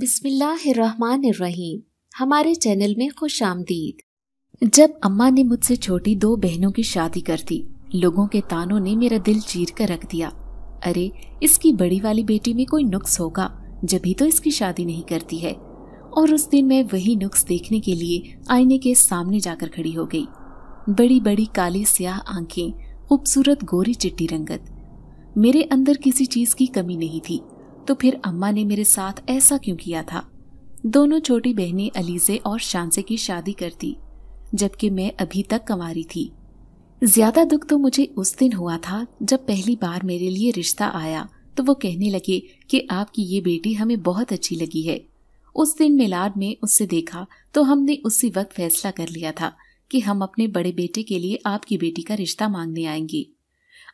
बिस्मिल्लाहिर्रहमानिर्रहीम हमारे चैनल में खुश आमदीद जब अम्मा ने मुझसे छोटी दो बहनों की शादी कर दी लोगों के तानों ने मेरा दिल चीर कर रख दिया अरे इसकी बड़ी वाली बेटी में कोई नुक्स होगा जब ही तो इसकी शादी नहीं करती है और उस दिन मैं वही नुक्स देखने के लिए आईने के सामने जाकर खड़ी हो गई बड़ी बड़ी काली स्याह आंखें खूबसूरत गोरी चिट्टी रंगत मेरे अंदर किसी चीज की कमी नहीं थी तो फिर अम्मा ने मेरे साथ ऐसा क्यों किया था दोनों छोटी बहनें अलीजे और शांसे की शादी कर दी जबकि मैं अभी तक कंवारी थी ज्यादा दुख तो मुझे उस दिन हुआ था जब पहली बार मेरे लिए रिश्ता आया तो वो कहने लगे कि आपकी ये बेटी हमें बहुत अच्छी लगी है उस दिन मिलाद में उससे देखा तो हमने उसी वक्त फैसला कर लिया था कि हम अपने बड़े बेटे के लिए आपकी बेटी का रिश्ता मांगने आएंगे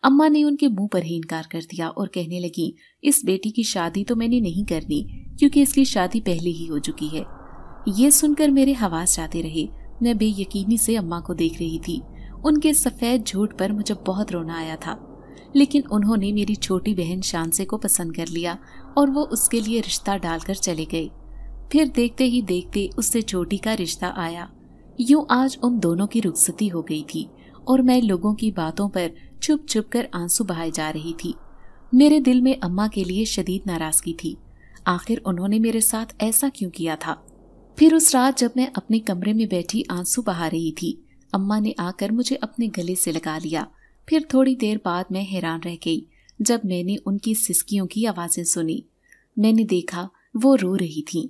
अम्मा ने उनके मुंह पर ही इनकार कर दिया और कहने लगी इस बेटी की शादी तो मैंने नहीं करनी क्योंकि इसकी शादी पहले ही हो चुकी है ये सुनकर मेरे हवास जाते रहे मैं बेयकीनी से अम्मा को देख रही थी उनके सफेद झूठ पर मुझे बहुत रोना आया था लेकिन उन्होंने मेरी छोटी बहन शानसे को पसंद कर लिया और वो उसके लिए रिश्ता डालकर चले गए फिर देखते ही देखते उससे छोटी का रिश्ता आया यूं आज उन दोनों की रुखसती हो गई थी और मैं लोगों की बातों पर छुप छुप कर आंसू बहाए जा रही थी मेरे दिल में अम्मा के लिए शदीद नाराजगी थी आखिर उन्होंने मेरे साथ ऐसा क्यों किया था फिर उस रात जब मैं अपने कमरे में बैठी आंसू बहा रही थी अम्मा ने आकर मुझे अपने गले से लगा लिया फिर थोड़ी देर बाद मैं हैरान रह गई जब मैंने उनकी सिस्कियों की आवाज़ें सुनी मैंने देखा वो रो रही थी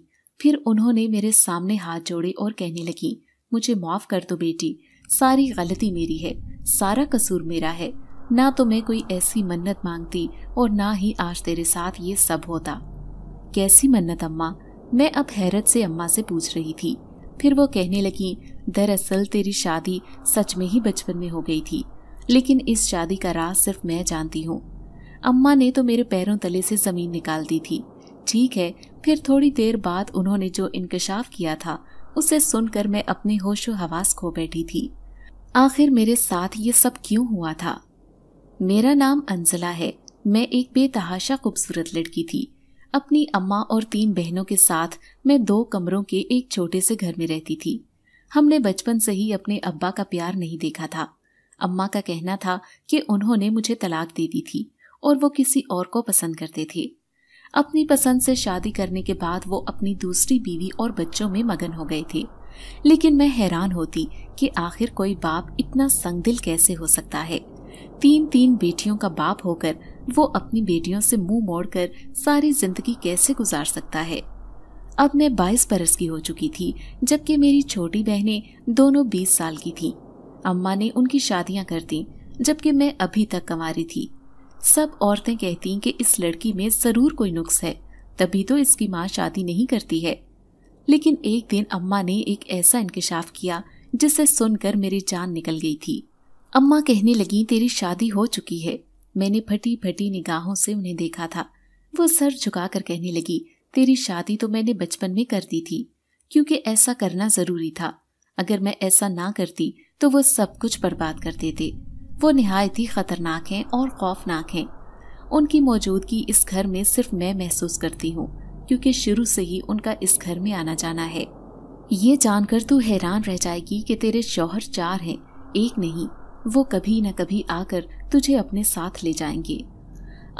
फिर उन्होंने मेरे सामने हाथ जोड़े और कहने लगी मुझे माफ़ कर दो बेटी सारी गलती मेरी है सारा कसूर मेरा है ना तो मैं कोई ऐसी मन्नत मांगती और ना ही आज तेरे साथ ये सब होता कैसी मन्नत अम्मा मैं अब हैरत से अम्मा से पूछ रही थी फिर वो कहने लगी दरअसल तेरी शादी सच में ही बचपन में हो गई थी लेकिन इस शादी का राज सिर्फ मैं जानती हूँ अम्मा ने तो मेरे पैरों तले से ज़मीन निकाल दी थी ठीक है फिर थोड़ी देर बाद उन्होंने जो इंकशाफ किया था उसे सुनकर मैं अपने होशो हवास खो बैठी थी आखिर मेरे साथ ये सब क्यों हुआ था मेरा नाम अंजला है मैं एक बेतहाशा खूबसूरत लड़की थी अपनी अम्मा और तीन बहनों के साथ मैं दो कमरों के एक छोटे से घर में रहती थी हमने बचपन से ही अपने अब्बा का प्यार नहीं देखा था अम्मा का कहना था कि उन्होंने मुझे तलाक दे दी थी और वो किसी और को पसंद करते थे अपनी पसंद से शादी करने के बाद वो अपनी दूसरी बीवी और बच्चों में मगन हो गए थे लेकिन मैं हैरान होती कि आखिर कोई बाप इतना संगदिल कैसे हो सकता है तीन तीन बेटियों का बाप होकर वो अपनी बेटियों से मुंह मोड़कर सारी जिंदगी कैसे गुजार सकता है अब मैं 22 बरस की हो चुकी थी जबकि मेरी छोटी बहनें दोनों 20 साल की थी अम्मा ने उनकी शादियां कर दी जबकि मैं अभी तक कंवारी थी सब औरतें कहती कि इस लड़की में जरूर कोई नुक्स है तभी तो इसकी माँ शादी नहीं करती है लेकिन एक दिन अम्मा ने एक ऐसा इंकशाफ किया जिसे सुनकर मेरी जान निकल गई थी अम्मा कहने लगी तेरी शादी हो चुकी है मैंने फटी फटी निगाहों से उन्हें देखा था वो सर झुकाकर कहने लगी तेरी शादी तो मैंने बचपन में कर दी थी क्योंकि ऐसा करना जरूरी था अगर मैं ऐसा ना करती तो वो सब कुछ बर्बाद कर देते वो नहायत ही खतरनाक हैं और खौफनाक हैं उनकी मौजूदगी इस घर में सिर्फ मैं महसूस करती हूँ क्योंकि शुरू से ही उनका इस घर में आना जाना है ये जानकर तू तो हैरान रह जाएगी कि तेरे शौहर चार हैं एक नहीं वो कभी न कभी आकर तुझे अपने साथ ले जाएंगे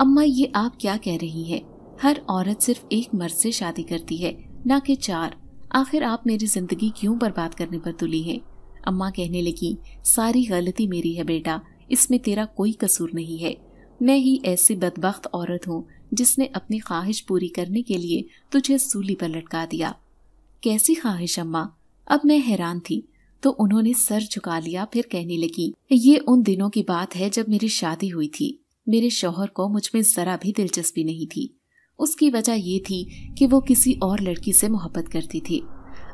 अम्मा ये आप क्या कह रही हैं हर औरत सिर्फ एक मर्द से शादी करती है ना कि चार आखिर आप मेरी जिंदगी क्यों बर्बाद करने पर तुली हैं अम्मा कहने लगी सारी गलती मेरी है बेटा इसमें तेरा कोई कसूर नहीं है मैं ही ऐसी बदबخت औरत हूँ जिसने अपनी ख्वाहिश पूरी करने के लिए तुझे सूली पर लटका दिया कैसी ख्वाहिश अम्मा अब मैं हैरान थी तो उन्होंने सर झुका लिया फिर कहने लगी ये उन दिनों की बात है जब मेरी शादी हुई थी मेरे शोहर को मुझ में जरा भी दिलचस्पी नहीं थी उसकी वजह ये थी कि वो किसी और लड़की से मोहब्बत करती थी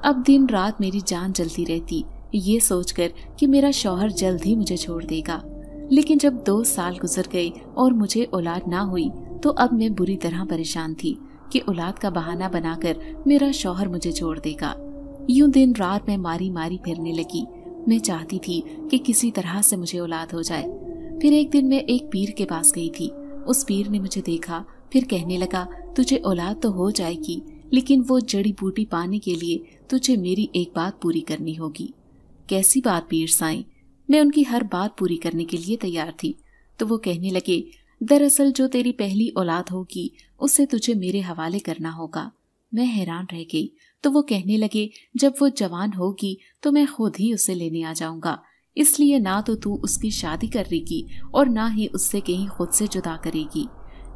अब दिन रात मेरी जान जलती रहती ये सोचकर कि मेरा शौहर जल्द ही मुझे छोड़ देगा लेकिन जब दो साल गुजर गए और मुझे औलाद ना हुई तो अब मैं बुरी तरह परेशान थी कि औलाद का बहाना बनाकर मेरा शौहर मुझे छोड़ देगा यूं दिन रात मैं मारी मारी फिरने लगी मैं चाहती थी कि किसी तरह से मुझे औलाद हो जाए फिर एक दिन मैं एक पीर के पास गई थी उस पीर ने मुझे देखा फिर कहने लगा तुझे औलाद तो हो जाएगी लेकिन वो जड़ी बूटी पाने के लिए तुझे मेरी एक बात पूरी करनी होगी कैसी बात पीर साई मैं उनकी हर बात पूरी करने के लिए तैयार थी तो वो कहने लगे दरअसल जो तेरी पहली औलाद होगी उसे तुझे मेरे हवाले करना होगा मैं हैरान रह गई तो वो कहने लगे जब वो जवान होगी तो मैं खुद ही उसे लेने आ जाऊंगा इसलिए ना तो तू उसकी शादी करेगी और ना ही उससे कहीं खुद से जुदा करेगी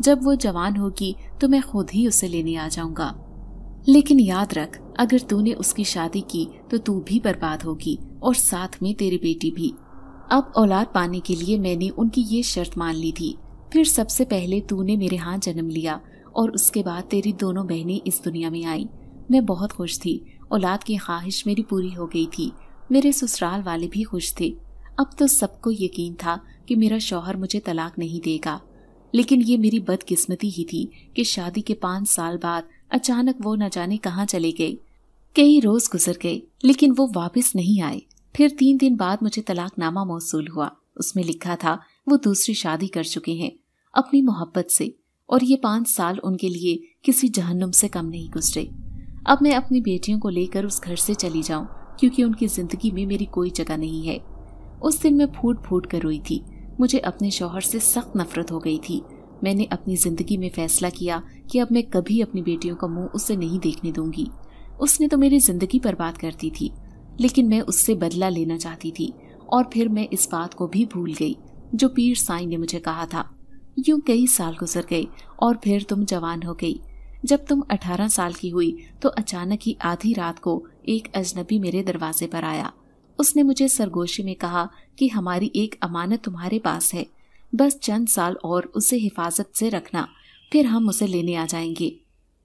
जब वो जवान होगी तो मैं खुद ही उसे लेने आ जाऊंगा लेकिन याद रख अगर तूने उसकी शादी की तो तू भी बर्बाद होगी और साथ में तेरी बेटी भी अब औलाद पाने के लिए मैंने उनकी ये शर्त मान ली थी फिर सबसे पहले तूने मेरे यहाँ जन्म लिया और उसके बाद तेरी दोनों बहनें इस दुनिया में आई मैं बहुत खुश थी औलाद की ख्वाहिश मेरी पूरी हो गई थी मेरे ससुराल वाले भी खुश थे अब तो सबको यकीन था कि मेरा शौहर मुझे तलाक नहीं देगा लेकिन ये मेरी बदकिस्मती ही थी कि शादी के पाँच साल बाद अचानक वो न जाने कहाँ चले गए कई रोज गुजर गए लेकिन वो वापस नहीं आए फिर तीन दिन बाद मुझे तलाकनामा मौसू हुआ उसमें लिखा था वो दूसरी शादी कर चुके हैं अपनी मोहब्बत से और ये पांच साल उनके लिए किसी जहन्नुम से कम नहीं गुजरे अब मैं अपनी बेटियों को लेकर उस घर से चली जाऊं क्योंकि उनकी जिंदगी में मेरी कोई जगह नहीं है उस दिन मैं फूट फूट कर रोई थी मुझे अपने शोहर से सख्त नफरत हो गई थी मैंने अपनी जिंदगी में फैसला किया कि अब मैं कभी अपनी बेटियों का मुंह उससे नहीं देखने दूंगी उसने तो मेरी जिंदगी पर बात करती थी लेकिन मैं उससे बदला लेना चाहती थी और फिर मैं इस बात को भी भूल गई जो पीर साई ने मुझे कहा था यूं कई साल गुजर गए और फिर तुम जवान हो गई जब तुम अठारह साल की हुई तो अचानक ही आधी रात को एक अजनबी मेरे दरवाजे पर आया उसने मुझे सरगोशी में कहा कि हमारी एक अमानत तुम्हारे पास है बस चंद साल और उसे हिफाजत से रखना फिर हम उसे लेने आ जाएंगे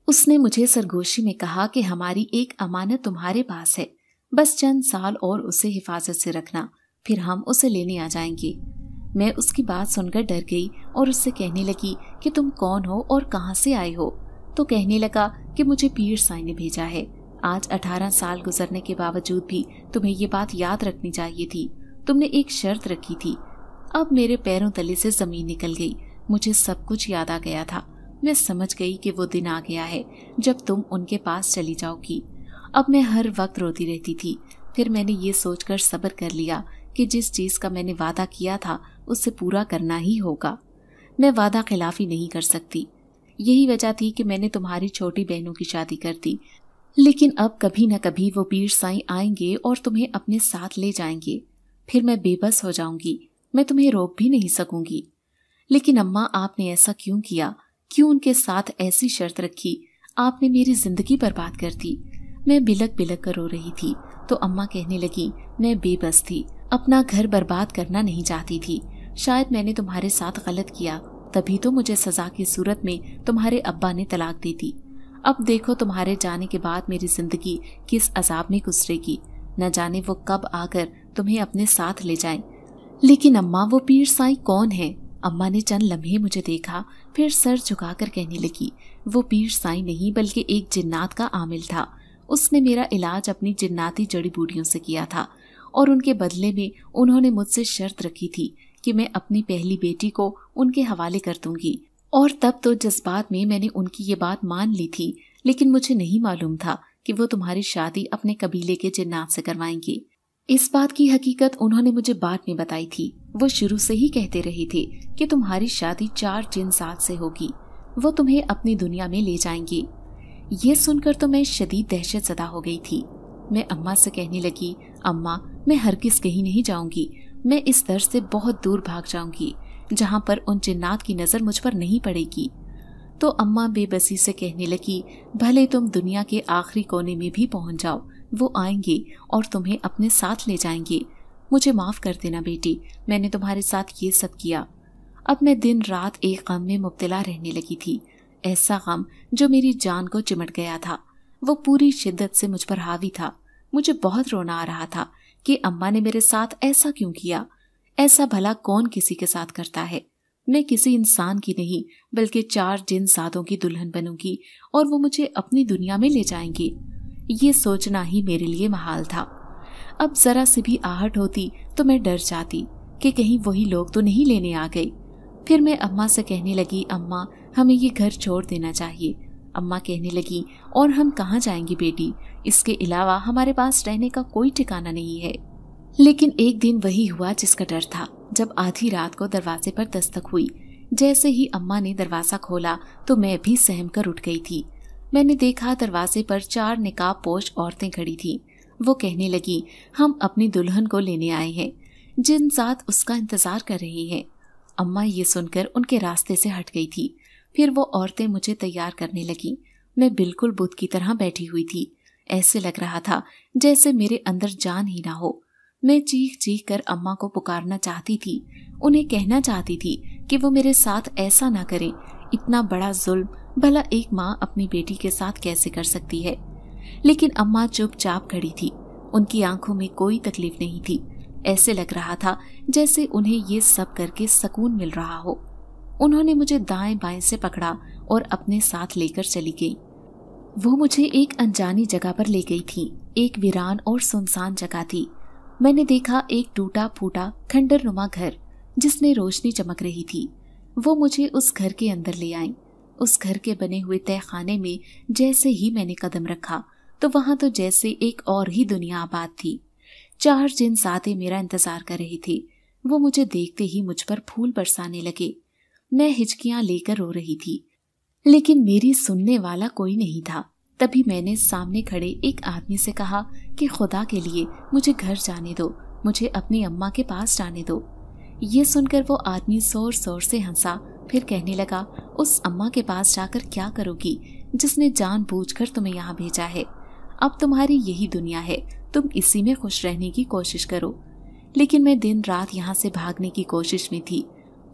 उसने मुझे सरगोशी में कहा कि हमारी एक अमानत तुम्हारे पास है बस चंद साल और उसे हिफाजत से रखना फिर हम उसे लेने आ जाएंगे मैं उसकी बात सुनकर डर गई और उससे कहने लगी कि तुम कौन हो और कहां से आए हो तो कहने लगा कि मुझे पीर साई ने भेजा है आज अठारह साल गुजरने के बावजूद भी तुम्हें ये बात याद रखनी चाहिए थी तुमने एक शर्त रखी थी अब मेरे पैरों तले से जमीन निकल गई मुझे सब कुछ याद आ गया था मैं समझ गई कि वो दिन आ गया है जब तुम उनके पास चली जाओगी अब मैं हर वक्त रोती रहती थी फिर मैंने ये सोचकर सब्र कर लिया कि जिस चीज़ का मैंने वादा किया था उसे पूरा करना ही होगा मैं वादा खिलाफी नहीं कर सकती यही वजह थी कि मैंने तुम्हारी छोटी बहनों की शादी कर दी लेकिन अब कभी न कभी वो पीर साई आएंगे और तुम्हें अपने साथ ले जाएंगे फिर मैं बेबस हो जाऊंगी मैं तुम्हें रोक भी नहीं सकूंगी लेकिन अम्मा आपने ऐसा क्यों किया क्यों उनके साथ ऐसी शर्त रखी आपने मेरी जिंदगी बर्बाद कर दी मैं बिलक बिलक कर रो रही थी तो अम्मा कहने लगी मैं बेबस थी अपना घर बर्बाद करना नहीं चाहती थी शायद मैंने तुम्हारे साथ गलत किया तभी तो मुझे सजा की सूरत में तुम्हारे अब्बा ने तलाक दी थी अब देखो तुम्हारे जाने के बाद मेरी जिंदगी किस अजाब में गुजरेगी न जाने वो कब आकर तुम्हें अपने साथ ले जाए लेकिन अम्मा वो पीर साई कौन है अम्मा ने चंद लम्हे मुझे देखा फिर सर झुकाकर कहने लगी वो पीर साई नहीं बल्कि एक जिन्नात का आमिल था उसने मेरा इलाज अपनी जिन्नाती जड़ी बूटियों से किया था और उनके बदले में उन्होंने मुझसे शर्त रखी थी कि मैं अपनी पहली बेटी को उनके हवाले कर दूंगी और तब तो जज्बात में मैंने उनकी ये बात मान ली थी लेकिन मुझे नहीं मालूम था कि वो तुम्हारी शादी अपने कबीले के जिन्नात से करवाएंगे इस बात की हकीकत उन्होंने मुझे बाद में बताई थी वो शुरू से ही कहते रहे थे कि तुम्हारी शादी चार जिन सात से होगी वो तुम्हें अपनी दुनिया में ले जाएंगी ये सुनकर तो मैं शदीद दहशत जदा हो गई थी मैं अम्मा से कहने लगी अम्मा मैं हर किस कहीं नहीं जाऊंगी मैं इस दर से बहुत दूर भाग जाऊंगी जहां पर उन जिन्नात की नज़र मुझ पर नहीं पड़ेगी तो अम्मा बेबसी से कहने लगी भले तुम दुनिया के आखिरी कोने में भी पहुंच जाओ वो आएंगे और तुम्हें अपने साथ ले जाएंगे मुझे माफ़ कर देना बेटी मैंने तुम्हारे साथ ये सब किया अब मैं दिन रात एक गम में मुबतला रहने लगी थी ऐसा गम जो मेरी जान को चिमट गया था वो पूरी शिद्दत से मुझ पर हावी था मुझे बहुत रोना आ रहा था कि अम्मा ने मेरे साथ ऐसा क्यों किया ऐसा भला कौन किसी के साथ करता है मैं किसी इंसान की नहीं बल्कि चार जिन सादों की दुल्हन बनूंगी और वो मुझे अपनी दुनिया में ले जाएंगी ये सोचना ही मेरे लिए महाल था अब जरा सी भी आहट होती तो मैं डर जाती कि कहीं वही लोग तो नहीं लेने आ गए फिर मैं अम्मा से कहने लगी अम्मा हमें ये घर छोड़ देना चाहिए अम्मा कहने लगी और हम कहाँ जाएंगे बेटी इसके अलावा हमारे पास रहने का कोई ठिकाना नहीं है लेकिन एक दिन वही हुआ जिसका डर था जब आधी रात को दरवाजे पर दस्तक हुई जैसे ही अम्मा ने दरवाजा खोला तो मैं भी सहम कर उठ गई थी मैंने देखा दरवाजे पर चार निकाब पोश औरतें खड़ी थी वो कहने लगी हम अपनी दुल्हन को लेने आए हैं जिन साथ उसका इंतजार कर रही है अम्मा ये सुनकर उनके रास्ते से हट गई थी फिर वो औरतें मुझे तैयार करने लगी मैं बिल्कुल बुद्ध की तरह बैठी हुई थी ऐसे लग रहा था जैसे मेरे अंदर जान ही ना हो मैं चीख चीख कर अम्मा को पुकारना चाहती थी उन्हें कहना चाहती थी कि वो मेरे साथ ऐसा ना करें इतना बड़ा जुल्म भला एक माँ अपनी बेटी के साथ कैसे कर सकती है लेकिन अम्मा चुपचाप खड़ी थी उनकी आंखों में कोई तकलीफ नहीं थी ऐसे लग रहा था जैसे उन्हें ये सब करके सुकून मिल रहा हो उन्होंने मुझे दाएं बाएं से पकड़ा और अपने साथ लेकर चली गई वो मुझे एक अनजानी जगह पर ले गई थी एक वीरान और सुनसान जगह थी मैंने देखा एक टूटा फूटा खंडर नुमा घर जिसमें रोशनी चमक रही थी वो मुझे उस घर के अंदर ले आई उस घर के बने हुए तय खाने में जैसे ही मैंने कदम रखा तो वहां तो जैसे एक और ही दुनिया आबाद थी चार जिन साथे मेरा इंतजार कर रहे थे वो मुझे देखते ही मुझ पर फूल बरसाने लगे मैं हिचकियां लेकर रो रही थी लेकिन मेरी सुनने वाला कोई नहीं था तभी मैंने सामने खड़े एक आदमी से कहा कि खुदा के लिए मुझे घर जाने दो मुझे अपनी अम्मा के पास जाने दो ये सुनकर वो आदमी शोर शोर से हंसा फिर कहने लगा उस अम्मा के पास जाकर क्या करोगी जिसने जान कर तुम्हें यहाँ भेजा है अब तुम्हारी यही दुनिया है तुम इसी में खुश रहने की कोशिश करो लेकिन मैं दिन रात यहाँ से भागने की कोशिश में थी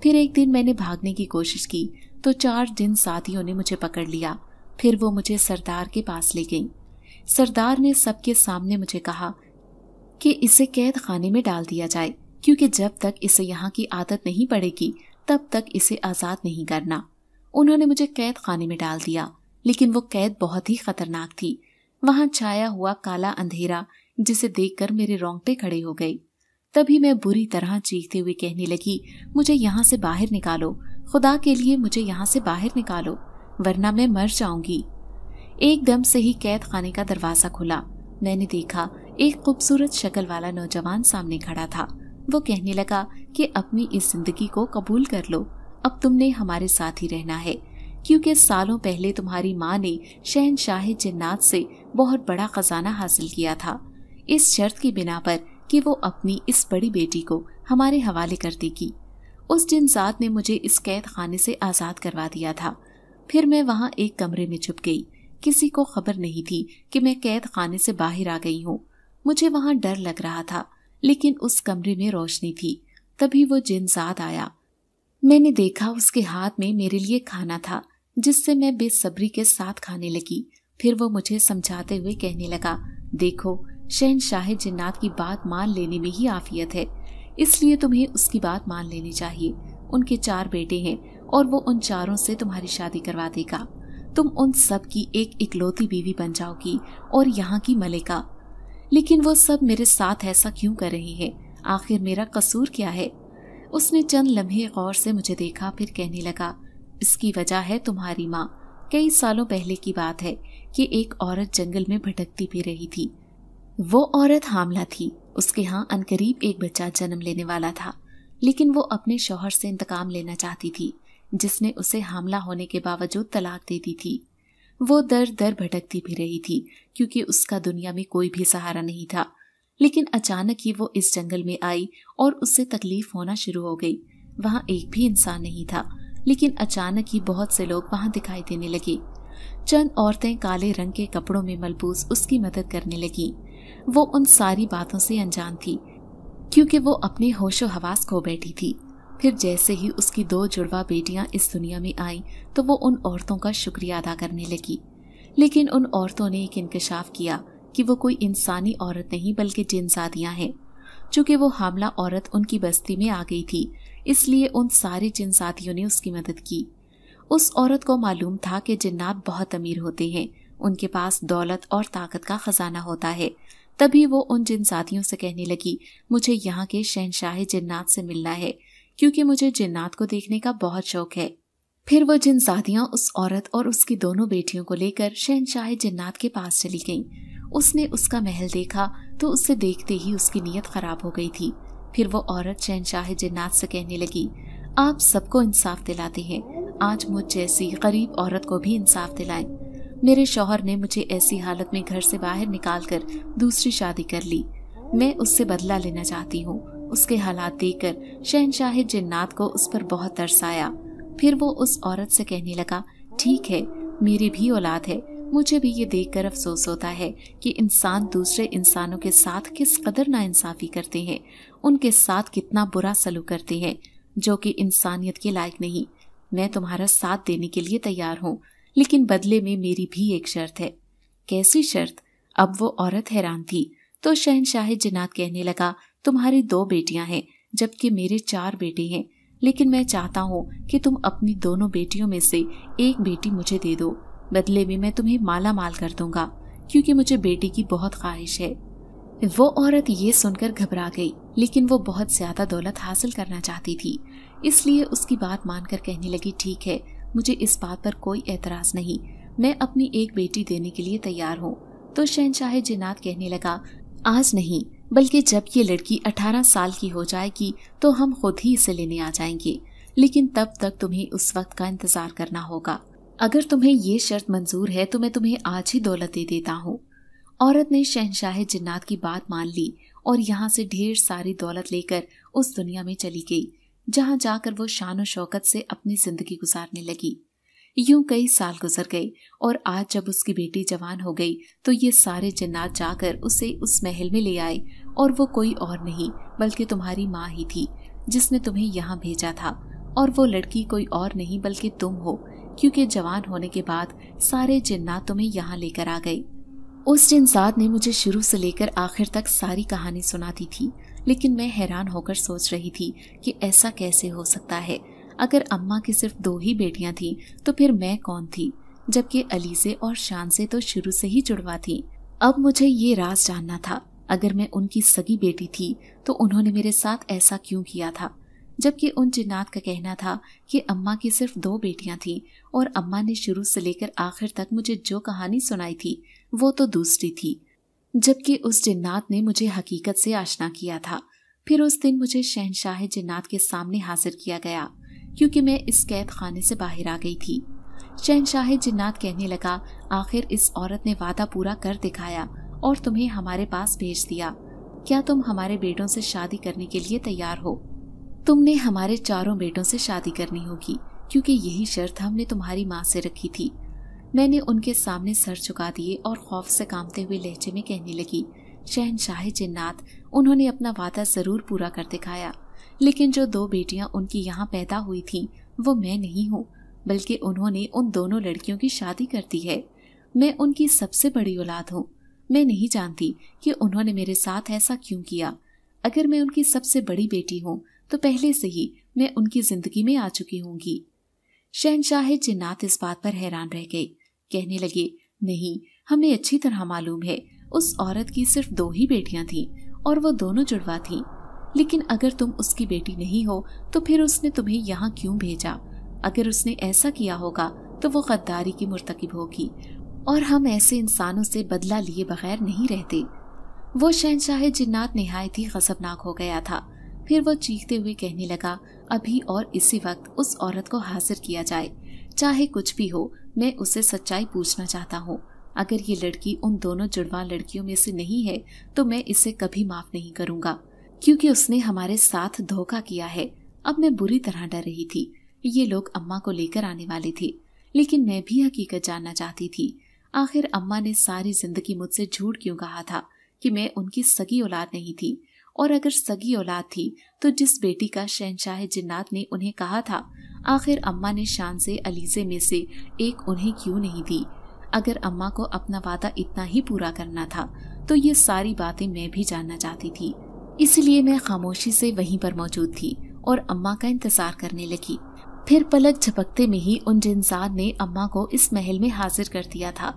फिर एक दिन मैंने भागने की कोशिश की तो चार दिन साथियों ने मुझे पकड़ लिया फिर वो मुझे सरदार के पास ले गई सरदार ने सबके सामने मुझे कहा कि इसे कैद खाने में डाल दिया जाए क्योंकि जब तक इसे यहाँ की आदत नहीं पड़ेगी तब तक इसे आज़ाद नहीं करना उन्होंने मुझे कैद खाने में डाल दिया लेकिन वो कैद बहुत ही खतरनाक थी वहां छाया हुआ काला अंधेरा जिसे देखकर मेरे रोंगटे खड़े हो गए तभी मैं बुरी तरह चीखते हुए कहने लगी मुझे यहाँ से बाहर निकालो खुदा के लिए मुझे यहाँ से बाहर निकालो वरना मैं मर जाऊंगी एकदम से ही कैद खाने का दरवाजा खुला मैंने देखा एक खूबसूरत शक्ल वाला नौजवान सामने खड़ा था वो कहने लगा कि अपनी इस जिंदगी को कबूल कर लो अब तुमने हमारे साथ ही रहना है क्योंकि सालों पहले तुम्हारी माँ ने शहनशाह जिन्नात से बहुत बड़ा खजाना हासिल किया था इस शर्त की बिना पर कि वो अपनी इस बड़ी बेटी को हमारे हवाले कर देगी उस जात ने मुझे इस कैद खाने से आज़ाद करवा दिया था फिर मैं वहाँ एक कमरे में छुप गई किसी को खबर नहीं थी कि मैं कैद खाने से बाहर आ गई हूँ मुझे वहाँ डर लग रहा था लेकिन उस कमरे में रोशनी थी तभी वो जात आया मैंने देखा उसके हाथ में मेरे लिए खाना था जिससे मैं बेसब्री के साथ खाने लगी फिर वो मुझे समझाते हुए कहने लगा देखो शहनशाह जिन्नात की बात मान लेने में ही आफियत है इसलिए तुम्हें उसकी बात मान लेनी चाहिए उनके चार बेटे हैं और वो उन चारों से तुम्हारी शादी करवा देगा तुम उन सब की एक इकलौती बीवी बन जाओगी और यहाँ की मलिका लेकिन वो सब मेरे साथ ऐसा क्यों कर रही है आखिर मेरा कसूर क्या है उसने चंद लम्हे गौर से मुझे देखा फिर कहने लगा इसकी वजह है तुम्हारी माँ कई सालों पहले की बात है कि एक औरत जंगल में भटकती भी रही थी वो औरत हामला थी उसके यहाँ अनकरीब एक बच्चा जन्म लेने वाला था लेकिन वो अपने शोहर से इंतकाम लेना चाहती थी जिसने उसे हामला होने के बावजूद तलाक दे दी थी वो दर दर भटकती भी रही थी क्योंकि उसका दुनिया में कोई भी सहारा नहीं था लेकिन अचानक ही वो इस जंगल में आई और उससे तकलीफ होना शुरू हो गई वहाँ एक भी इंसान नहीं था लेकिन अचानक ही बहुत से लोग वहाँ दिखाई देने लगे चंद औरतें काले रंग के कपड़ों में मलबूस उसकी मदद करने लगीं वो उन सारी बातों से अनजान थी क्योंकि वो अपने होशो हवास खो बैठी थी फिर जैसे ही उसकी दो जुड़वा बेटियां इस दुनिया में आईं तो वो उन औरतों का शुक्रिया अदा करने लगी लेकिन उन औरतों ने एक इंकशाफ किया कि वो कोई इंसानी औरत नहीं बल्कि जिनजादियाँ हैं चूँकि वो हामला औरत उनकी बस्ती में आ गई थी इसलिए उन सारे जिनजादियों ने उसकी मदद की उस औरत को मालूम था कि जिन्नात बहुत अमीर होते हैं उनके पास दौलत और ताकत का खजाना होता है तभी वो उन जिन साथियों से कहने लगी मुझे यहाँ के शहनशाह जिन्नात से मिलना है क्योंकि मुझे जिन्नात को देखने का बहुत शौक है फिर वो जिन साथियाँ उस औरत और उसकी दोनों बेटियों को लेकर शहनशाह जिन्नात के पास चली गयी उसने उसका महल देखा तो उससे देखते ही उसकी नीयत खराब हो गई थी फिर वो औरत शहनशाह जिन्नात से कहने लगी आप सबको इंसाफ दिलाते हैं आज मुझ जैसी गरीब औरत को भी इंसाफ दिलाएं मेरे शौहर ने मुझे ऐसी हालत में घर से बाहर निकाल कर दूसरी शादी कर ली मैं उससे बदला लेना चाहती हूँ उसके हालात देखकर शहनशाह जिन्नात को उस पर बहुत तरस आया फिर वो उस औरत से कहने लगा ठीक है मेरी भी औलाद है मुझे भी ये देखकर अफसोस होता है कि इंसान दूसरे इंसानों के साथ किस कदर नाइंसाफी करते हैं उनके साथ कितना बुरा सलूक करते हैं जो कि इंसानियत के लायक नहीं मैं तुम्हारा साथ देने के लिए तैयार हूँ लेकिन बदले में मेरी भी एक शर्त है कैसी शर्त अब वो औरत हैरान थी तो शहनशाह जिनात कहने लगा तुम्हारी दो बेटियां हैं जबकि मेरे चार बेटे हैं लेकिन मैं चाहता हूँ कि तुम अपनी दोनों बेटियों में से एक बेटी मुझे दे दो बदले में मैं तुम्हें माला माल कर दूंगा क्योंकि मुझे बेटी की बहुत ख्वाहिश है वो औरत ये सुनकर घबरा गई लेकिन वो बहुत ज्यादा दौलत हासिल करना चाहती थी इसलिए उसकी बात मानकर कहने लगी ठीक है मुझे इस बात पर कोई एतराज़ नहीं मैं अपनी एक बेटी देने के लिए तैयार हूँ तो शहनशाह जिनात कहने लगा आज नहीं बल्कि जब ये लड़की 18 साल की हो जाएगी तो हम खुद ही इसे लेने आ जाएंगे लेकिन तब तक तुम्हें उस वक्त का इंतजार करना होगा अगर तुम्हें ये शर्त मंजूर है तो मैं तुम्हें आज ही दौलत दे देता हूँ औरत ने शहनशाह जिन्नात की बात मान ली और यहाँ से ढेर सारी दौलत लेकर उस दुनिया में चली गई जहां जाकर वो शान और शौकत से अपनी जिंदगी गुजारने लगी यूं कई साल गुजर गए और आज जब उसकी बेटी जवान हो गई तो ये सारे जन्नात जाकर उसे उस महल में ले आए और वो कोई और नहीं बल्कि तुम्हारी माँ ही थी जिसने तुम्हें यहाँ भेजा था और वो लड़की कोई और नहीं बल्कि तुम हो क्योंकि जवान होने के बाद सारे जिन्ना तुम्हें यहाँ लेकर आ गए उस जिनजात ने मुझे शुरू से लेकर आखिर तक सारी कहानी सुना दी थी लेकिन मैं हैरान होकर सोच रही थी कि ऐसा कैसे हो सकता है अगर अम्मा की सिर्फ दो ही बेटियां थीं तो फिर मैं कौन थी जबकि अली से और शान से तो शुरू से ही जुड़वा थी अब मुझे ये राज जानना था अगर मैं उनकी सगी बेटी थी तो उन्होंने मेरे साथ ऐसा क्यों किया था जबकि उन जिन्नात का कहना था कि अम्मा की सिर्फ दो बेटियां थीं और अम्मा ने शुरू से लेकर आखिर तक मुझे जो कहानी सुनाई थी वो तो दूसरी थी जबकि उस जिन्नात ने मुझे हकीकत से आशना किया था फिर उस दिन मुझे शहनशाह जिन्नात के सामने हाजिर किया गया क्योंकि मैं इस कैद खाने से बाहर आ गई थी शहनशाह जिन्नात कहने लगा आखिर इस औरत ने वादा पूरा कर दिखाया और तुम्हें हमारे पास भेज दिया क्या तुम हमारे बेटों से शादी करने के लिए तैयार हो तुमने हमारे चारों बेटों से शादी करनी होगी क्योंकि यही शर्त हमने तुम्हारी माँ से रखी थी मैंने उनके सामने सर झुका दिए और खौफ से कामते हुए लहजे में कहने लगी शहनशाह जिन्नात उन्होंने अपना वादा ज़रूर पूरा कर दिखाया लेकिन जो दो बेटियां उनकी यहाँ पैदा हुई थीं वो मैं नहीं हूँ बल्कि उन्होंने उन दोनों लड़कियों की शादी कर दी है मैं उनकी सबसे बड़ी औलाद हूँ मैं नहीं जानती कि उन्होंने मेरे साथ ऐसा क्यों किया अगर मैं उनकी सबसे बड़ी बेटी हूँ तो पहले से ही मैं उनकी जिंदगी में आ चुकी होंगी शहनशाह जिन्नात इस बात पर हैरान रह गई कहने लगे नहीं हमें अच्छी तरह मालूम है उस औरत की सिर्फ दो ही बेटियां थीं और वो दोनों जुड़वा थी लेकिन अगर तुम उसकी बेटी नहीं हो तो फिर उसने तुम्हें यहाँ क्यों भेजा अगर उसने ऐसा किया होगा तो वो गद्दारी की मुरतकब होगी और हम ऐसे इंसानों से बदला लिए बगैर नहीं रहते वो शहनशाह जिन्नात नहायत ही गजबनाक हो गया था फिर वो चीखते हुए कहने लगा अभी और इसी वक्त उस औरत को हाजिर किया जाए चाहे कुछ भी हो मैं उसे सच्चाई पूछना चाहता हूँ अगर ये लड़की उन दोनों जुड़वा लड़कियों में से नहीं है तो मैं इसे कभी माफ नहीं करूंगा क्योंकि उसने हमारे साथ धोखा किया है अब मैं बुरी तरह डर रही थी ये लोग अम्मा को लेकर आने वाले थे लेकिन मैं भी हकीकत जानना चाहती थी आखिर अम्मा ने सारी जिंदगी मुझसे झूठ क्यों कहा था कि मैं उनकी सगी औलाद नहीं थी और अगर सगी औलाद थी तो जिस बेटी का शहनशाह जिन्नात ने उन्हें कहा था आखिर अम्मा ने शान से अलीजे में से एक उन्हें क्यों नहीं दी अगर अम्मा को अपना वादा इतना ही पूरा करना था तो ये सारी बातें मैं भी जानना चाहती थी इसलिए मैं खामोशी से वहीं पर मौजूद थी और अम्मा का इंतजार करने लगी फिर पलक झपकते में ही उन जिनजाद ने अम्मा को इस महल में हाजिर कर दिया था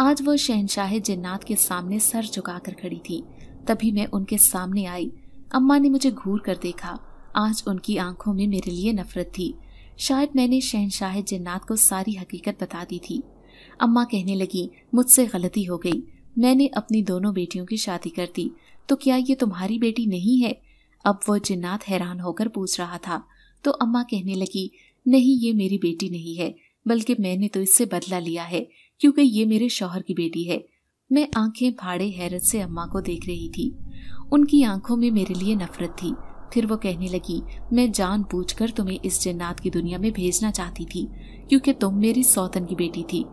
आज वो शहनशाह जिन्नात के सामने सर झुका कर खड़ी थी तभी मैं उनके सामने आई अम्मा ने मुझे घूर कर देखा आज उनकी आंखों में मेरे लिए नफरत थी शायद मैंने शहनशाह जन्नात को सारी हकीकत बता दी थी अम्मा कहने लगी मुझसे गलती हो गई मैंने अपनी दोनों बेटियों की शादी कर दी तो क्या ये तुम्हारी बेटी नहीं है अब वो जिन्नात हैरान होकर पूछ रहा था तो अम्मा कहने लगी नहीं ये मेरी बेटी नहीं है बल्कि मैंने तो इससे बदला लिया है क्योंकि ये मेरे शौहर की बेटी है मैं आंखें फाड़े हैरत से अम्मा को देख रही थी उनकी आंखों में मेरे लिए नफरत थी फिर वो कहने लगी मैं जानबूझकर तुम्हें इस जन्नात की दुनिया में भेजना चाहती थी क्योंकि तुम मेरी सौतन की बेटी थी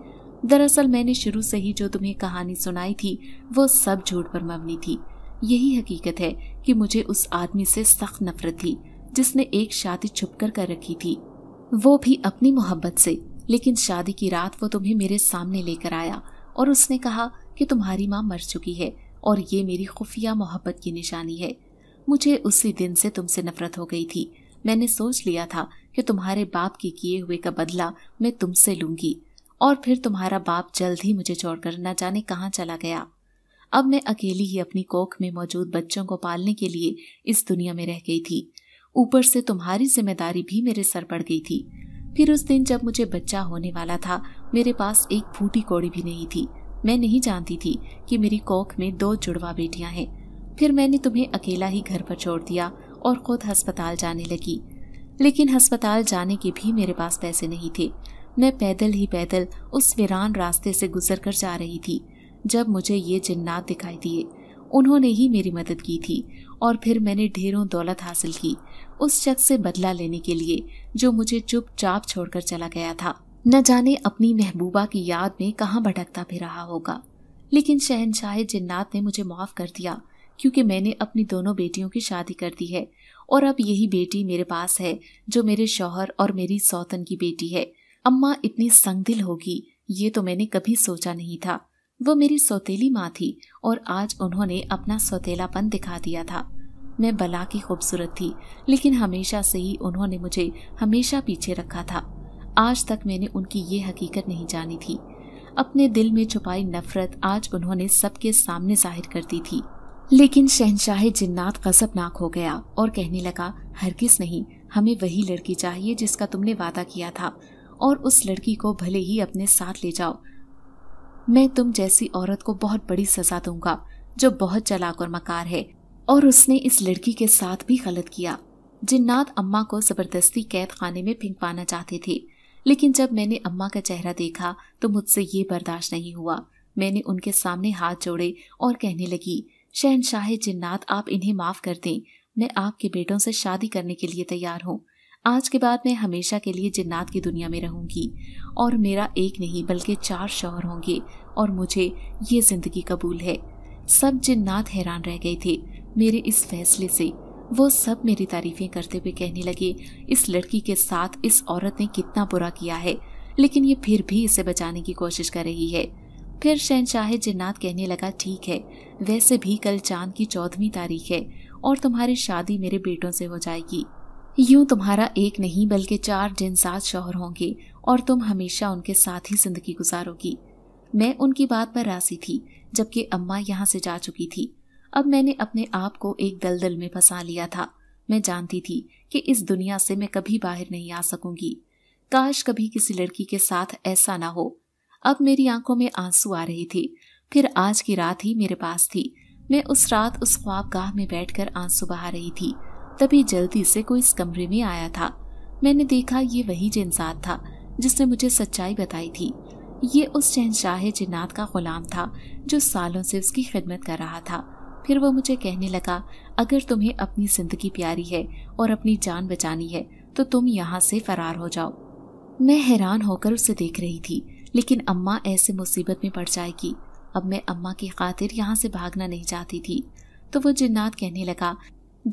दरअसल मैंने शुरू से ही जो तुम्हें कहानी सुनाई थी वो सब झूठ पर मबनी थी यही हकीकत है कि मुझे उस आदमी से सख्त नफरत थी जिसने एक शादी छुप कर रखी थी वो भी अपनी मोहब्बत से लेकिन शादी की रात वो तुम्हें मेरे सामने लेकर आया और उसने कहा कि तुम्हारी माँ मर चुकी है और ये मेरी खुफिया मोहब्बत की निशानी है मुझे उसी दिन से तुमसे नफरत हो गई थी मैंने सोच लिया था कि तुम्हारे बाप के किए हुए का बदला मैं तुमसे लूंगी और फिर तुम्हारा बाप जल्द ही मुझे छोड़कर न जाने कहाँ चला गया अब मैं अकेली ही अपनी कोख में मौजूद बच्चों को पालने के लिए इस दुनिया में रह गई थी ऊपर से तुम्हारी जिम्मेदारी भी मेरे सर पड़ गई थी फिर उस दिन जब मुझे बच्चा होने वाला था मेरे पास एक फूटी कौड़ी भी नहीं थी मैं नहीं जानती थी कि मेरी कोख में दो जुड़वा बेटियां हैं फिर मैंने तुम्हें अकेला ही घर पर छोड़ दिया और खुद हस्पताल जाने लगी लेकिन हस्पताल जाने के भी मेरे पास पैसे नहीं थे मैं पैदल ही पैदल उस वीरान रास्ते से गुजर कर जा रही थी जब मुझे ये जिन्नात दिखाई दिए उन्होंने ही मेरी मदद की थी और फिर मैंने ढेरों दौलत हासिल की उस शख्स से बदला लेने के लिए जो मुझे चुपचाप छोड़कर चला गया था न जाने अपनी महबूबा की याद में कहाँ भटकता भी रहा होगा लेकिन शहनशाह जिन्नात ने मुझे माफ कर दिया क्योंकि मैंने अपनी दोनों बेटियों की शादी कर दी है और अब यही बेटी मेरे पास है जो मेरे शौहर और मेरी सौतन की बेटी है अम्मा इतनी संगदिल होगी ये तो मैंने कभी सोचा नहीं था वो मेरी सौतेली माँ थी और आज उन्होंने अपना सौतेलापन दिखा दिया था मैं बला की खूबसूरत थी लेकिन हमेशा से ही उन्होंने मुझे हमेशा पीछे रखा था आज तक मैंने उनकी ये हकीकत नहीं जानी थी अपने दिल में छुपाई नफरत आज उन्होंने सबके सामने जाहिर कर दी थी लेकिन शहनशाह जिन्नात गजबनाक हो गया और कहने लगा हरगिज नहीं हमें वही लड़की चाहिए जिसका तुमने वादा किया था और उस लड़की को भले ही अपने साथ ले जाओ मैं तुम जैसी औरत को बहुत बड़ी सजा दूंगा जो बहुत चलाक और मकार है और उसने इस लड़की के साथ भी गलत किया जिन्नात अम्मा को जबरदस्ती कैद खाने में पाना चाहते थे लेकिन जब मैंने अम्मा का चेहरा देखा तो मुझसे ये बर्दाश्त नहीं हुआ मैंने उनके सामने हाथ जोड़े और कहने लगी शहनशाह जिन्नात आप इन्हें माफ कर दें मैं आपके बेटों से शादी करने के लिए तैयार हूँ आज के बाद मैं हमेशा के लिए जिन्नात की दुनिया में रहूंगी और मेरा एक नहीं बल्कि चार शौहर होंगे और मुझे ये जिंदगी कबूल है सब जिन्नात हैरान रह गए थे मेरे इस फैसले से वो सब मेरी तारीफें करते हुए कहने लगे इस लड़की के साथ इस औरत ने कितना बुरा किया है लेकिन ये फिर भी इसे बचाने की कोशिश कर रही है फिर शहनशाह जिन्नात कहने लगा ठीक है वैसे भी कल चांद की चौदहवीं तारीख है और तुम्हारी शादी मेरे बेटों से हो जाएगी यूं तुम्हारा एक नहीं बल्कि चार जिन सात शोहर होंगे और तुम हमेशा उनके साथ ही जिंदगी गुजारोगी मैं उनकी बात पर राजी थी जबकि अम्मा यहाँ से जा चुकी थी अब मैंने अपने आप को एक दलदल में फंसा लिया था मैं जानती थी कि इस दुनिया से मैं कभी बाहर नहीं आ सकूंगी काश कभी किसी लड़की के साथ ऐसा ना हो अब मेरी आंखों में आंसू आ रही थी फिर आज की रात ही मेरे पास थी मैं उस रात उस ख्वाब गाह में बैठकर आंसू बहा रही थी तभी जल्दी से कोई इस कमरे में आया था मैंने देखा ये वही जिनसाद था जिसने मुझे सच्चाई बताई थी ये उस शहनशाह जिन्नात का गुलाम था जो सालों से उसकी खिदमत कर रहा था फिर वो मुझे कहने लगा अगर तुम्हें अपनी जिंदगी प्यारी है और अपनी जान बचानी है तो तुम यहाँ से फरार हो जाओ मैं हैरान होकर उसे देख रही थी लेकिन अम्मा ऐसे मुसीबत में पड़ जाएगी अब मैं अम्मा की खातिर यहाँ से भागना नहीं चाहती थी तो वो जिन्नात कहने लगा